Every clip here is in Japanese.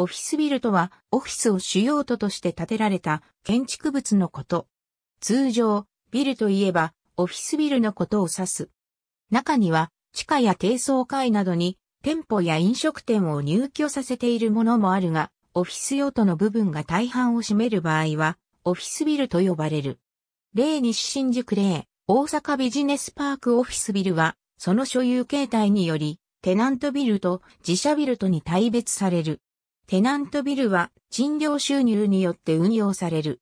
オフィスビルとは、オフィスを主要都として建てられた建築物のこと。通常、ビルといえば、オフィスビルのことを指す。中には、地下や低層階などに、店舗や飲食店を入居させているものもあるが、オフィス用途の部分が大半を占める場合は、オフィスビルと呼ばれる。例に新宿例、大阪ビジネスパークオフィスビルは、その所有形態により、テナントビルと自社ビルとに大別される。テナントビルは賃料収入によって運用される。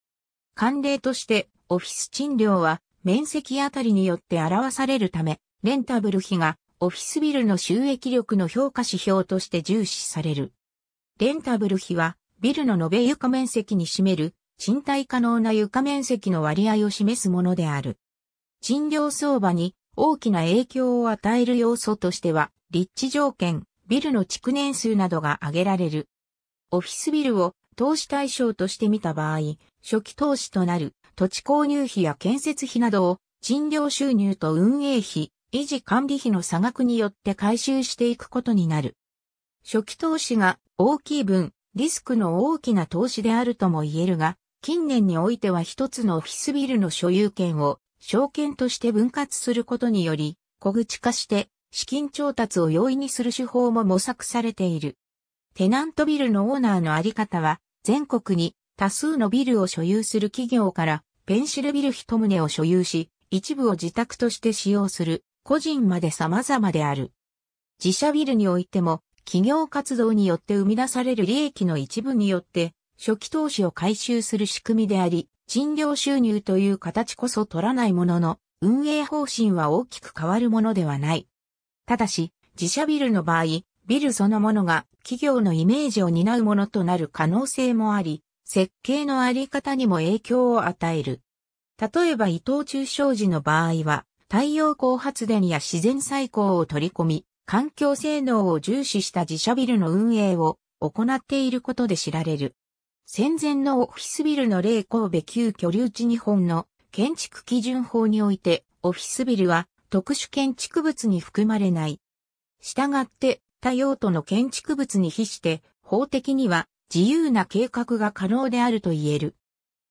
慣例としてオフィス賃料は面積あたりによって表されるため、レンタブル費がオフィスビルの収益力の評価指標として重視される。レンタブル費はビルの延べ床面積に占める賃貸可能な床面積の割合を示すものである。賃料相場に大きな影響を与える要素としては、立地条件、ビルの築年数などが挙げられる。オフィスビルを投資対象としてみた場合、初期投資となる土地購入費や建設費などを賃料収入と運営費、維持管理費の差額によって回収していくことになる。初期投資が大きい分、リスクの大きな投資であるとも言えるが、近年においては一つのオフィスビルの所有権を証券として分割することにより、小口化して資金調達を容易にする手法も模索されている。テナントビルのオーナーのあり方は、全国に多数のビルを所有する企業から、ペンシルビル一棟を所有し、一部を自宅として使用する個人まで様々である。自社ビルにおいても、企業活動によって生み出される利益の一部によって、初期投資を回収する仕組みであり、賃料収入という形こそ取らないものの、運営方針は大きく変わるものではない。ただし、自社ビルの場合、ビルそのものが企業のイメージを担うものとなる可能性もあり、設計のあり方にも影響を与える。例えば伊藤忠商事の場合は、太陽光発電や自然再興を取り込み、環境性能を重視した自社ビルの運営を行っていることで知られる。戦前のオフィスビルの例神戸旧居留地日本の建築基準法において、オフィスビルは特殊建築物に含まれない。したがって、った用途の建築物に比して法的には自由な計画が可能であると言える。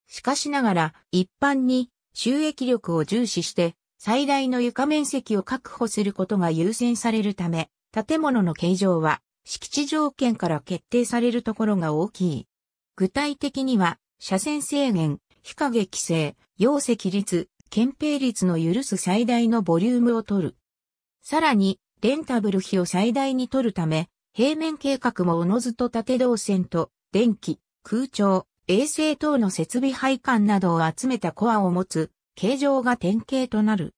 しかしながら一般に収益力を重視して最大の床面積を確保することが優先されるため、建物の形状は敷地条件から決定されるところが大きい。具体的には、車線制限、日陰規制、容積率、憲兵率の許す最大のボリュームを取る。さらに、レンタブル費を最大に取るため、平面計画もおのずと縦動線と、電気、空調、衛星等の設備配管などを集めたコアを持つ、形状が典型となる。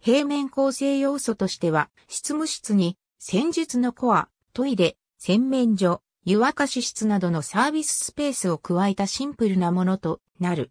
平面構成要素としては、執務室に、戦術のコア、トイレ、洗面所、湯沸かし室などのサービススペースを加えたシンプルなものとなる。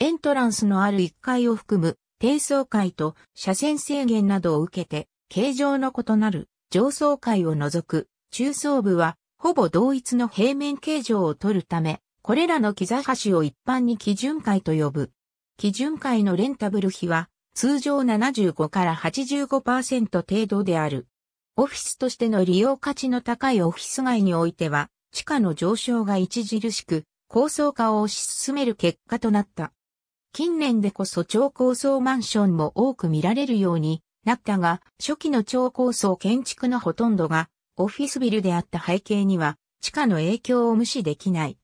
エントランスのある1階を含む、低層階と車線制限などを受けて、形状の異なる上層階を除く中層部はほぼ同一の平面形状を取るため、これらの木座端を一般に基準階と呼ぶ。基準階のレンタブル費は通常75から85%程度である。オフィスとしての利用価値の高いオフィス街においては、地価の上昇が著しく、高層化を推し進める結果となった。近年でこそ超高層マンションも多く見られるようになったが、初期の超高層建築のほとんどがオフィスビルであった背景には、地下の影響を無視できない。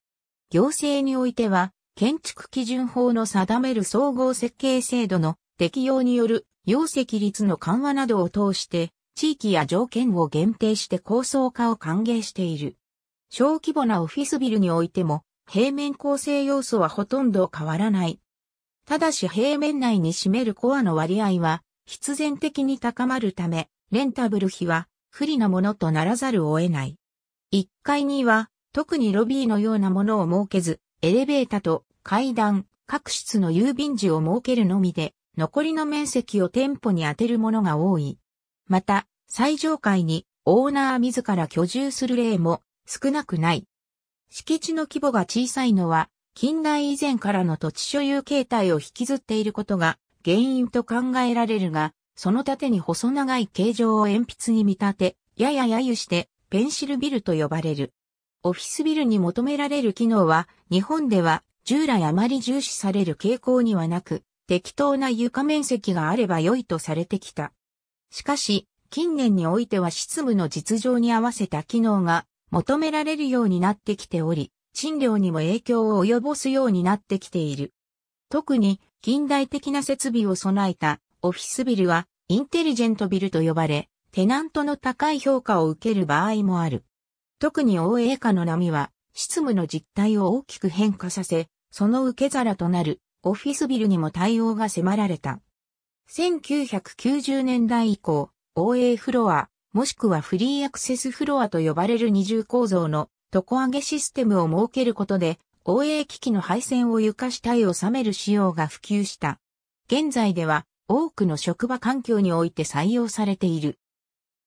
行政においては、建築基準法の定める総合設計制度の適用による容積率の緩和などを通して、地域や条件を限定して高層化を歓迎している。小規模なオフィスビルにおいても、平面構成要素はほとんど変わらない。ただし平面内に占めるコアの割合は、必然的に高まるため、レンタブル費は不利なものとならざるを得ない。1階には、特にロビーのようなものを設けず、エレベータと階段、各室の郵便時を設けるのみで、残りの面積を店舗に充てるものが多い。また、最上階にオーナー自ら居住する例も少なくない。敷地の規模が小さいのは、近代以前からの土地所有形態を引きずっていることが原因と考えられるが、その縦に細長い形状を鉛筆に見立て、やや揶揄して、ペンシルビルと呼ばれる。オフィスビルに求められる機能は、日本では従来あまり重視される傾向にはなく、適当な床面積があれば良いとされてきた。しかし、近年においては執務の実情に合わせた機能が求められるようになってきており、賃料にも影響を及ぼすようになってきている。特に近代的な設備を備えたオフィスビルはインテリジェントビルと呼ばれ、テナントの高い評価を受ける場合もある。特に欧米化の波は、執務の実態を大きく変化させ、その受け皿となるオフィスビルにも対応が迫られた。1990年代以降、OA フロア、もしくはフリーアクセスフロアと呼ばれる二重構造の床上げシステムを設けることで、応 a 機器の配線を床下へ収める仕様が普及した。現在では多くの職場環境において採用されている。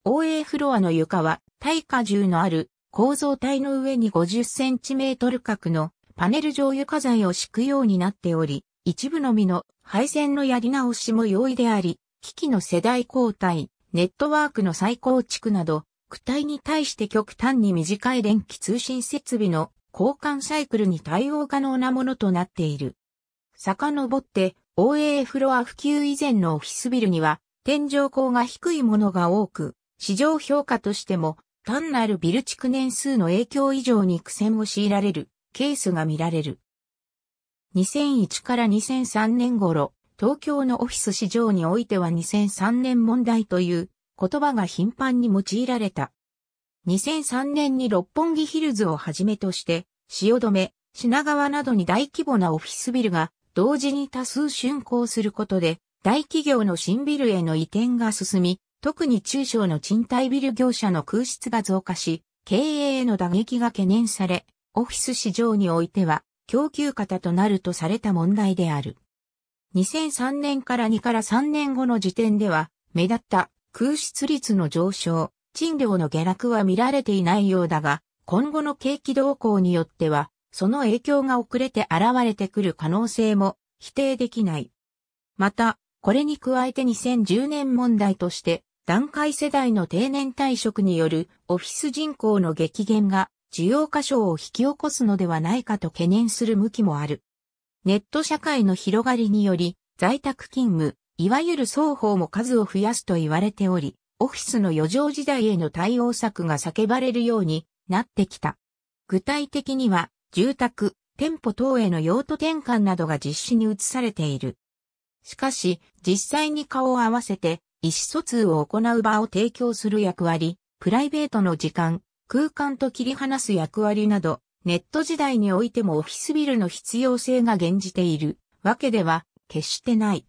応 a フロアの床は耐荷重のある構造体の上に 50cm 角のパネル状床材を敷くようになっており、一部のみの配線のやり直しも容易であり、機器の世代交代、ネットワークの再構築など、躯体に対して極端に短い電気通信設備の交換サイクルに対応可能なものとなっている。遡って OA フロア普及以前のオフィスビルには天井高が低いものが多く、市場評価としても単なるビル築年数の影響以上に苦戦を強いられるケースが見られる。2001から2003年頃、東京のオフィス市場においては2003年問題という言葉が頻繁に用いられた。2003年に六本木ヒルズをはじめとして、汐留、品川などに大規模なオフィスビルが同時に多数竣工することで、大企業の新ビルへの移転が進み、特に中小の賃貸ビル業者の空室が増加し、経営への打撃が懸念され、オフィス市場においては供給型となるとされた問題である。2003年から2から3年後の時点では、目立った空室率の上昇、賃料の下落は見られていないようだが、今後の景気動向によっては、その影響が遅れて現れてくる可能性も否定できない。また、これに加えて2010年問題として、段階世代の定年退職によるオフィス人口の激減が需要過小を引き起こすのではないかと懸念する向きもある。ネット社会の広がりにより在宅勤務、いわゆる双方も数を増やすと言われており、オフィスの余剰時代への対応策が叫ばれるようになってきた。具体的には、住宅、店舗等への用途転換などが実施に移されている。しかし、実際に顔を合わせて、意思疎通を行う場を提供する役割、プライベートの時間、空間と切り離す役割など、ネット時代においてもオフィスビルの必要性が現じているわけでは決してない。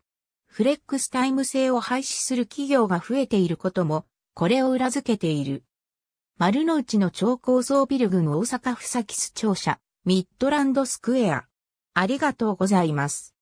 フレックスタイム制を廃止する企業が増えていることも、これを裏付けている。丸の内の超高層ビル群大阪府キス庁舎、ミッドランドスクエア。ありがとうございます。